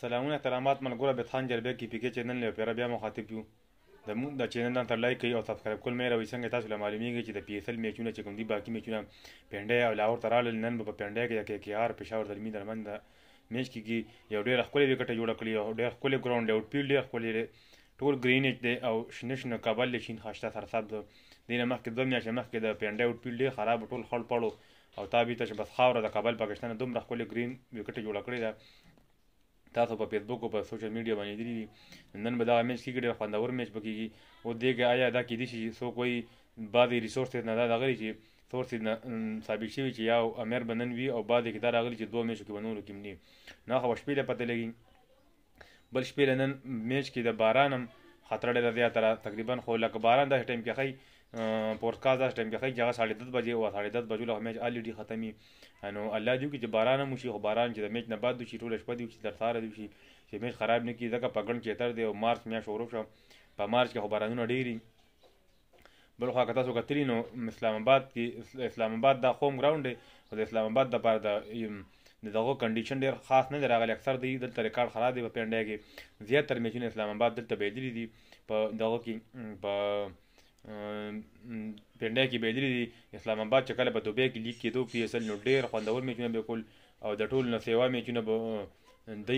سلامونه احترامات ملګرو بیت خان جربې کې پی کې چینل له پیره بیا مخاطب یو زموږ د چینل نن تر لایک کوي او سبسکرایب کول مې راوي څنګه تاسو له معلومیږي چې د پی ایس ایل میچونه چې کوم دي باقي میچونه پنډه او لاور ترال نن په پنډه کې کې کې آر پېښور درمی درمن د میچ کې کې یو ډېر خپل وکټ جوړ کړی او ډېر خپل ګراوند او فیلډ ډېر خپل ټول ګرینج دی او شنه شنه کابل شین خاشته سرسب دی دینه مخکې دوه میاشتې مخکې د پینډه اوټ فیلډ ډېر خراب ټول خړ پړو او تابې ته چې بس خاوره د کابل پاکستان دومره ښکلې ګرین وکټ جوړه کړې ده تاسو په فیسبوک او په سوشل میډیا باندې دي نن به دا میچ کې ډېر خوندور میچ پکېږي او دغه آیا دا کې دي چې سو کوئی بعضی ریسورسز نه دا دغه چې سورس ثابت شوی چې یا امیر بنن وی او بعد کې دا راغلی چې دوه میچو کې بنول کې مني نه خو شپې له پته لګي بل شپې له نن میچ کې د بارانم خطر ډېر زیات را تقریبا خو لکه باران د ټایم کې خي پورکاز د ټایم کې خي جګه 10:30 بجې او 10:30 بجو له میچ الډي ختمي نو الله دې کې چې باران مو شي خو باران چې د میچ نه بعد شي ټول شپه دې چې درثار دې شي چې میچ خراب نه کی ځکه پګړن چې تر دې او مارچ میا شروع شو په مارچ کې خو بارانونه ډېری بل خو کتاسو کتلی نو اسلام آباد کې اسلام آباد د قوم ګراوند دی او د اسلام آباد د پاره د دغه کنډیشن ډیر خاص نه راغلی اکثر د دلته ریکارډ خراب دی په پینډیا کې زیات تر میچونه اسلام آباد دلته بدلی دي په دغه کې په پینډیا کې بدلی دي اسلام آباد چې کله په دوبه کې لیک کېدو پی اس ال نو ډیر خوندور میچونه بالکل او د ټول نو سیوا میچونه د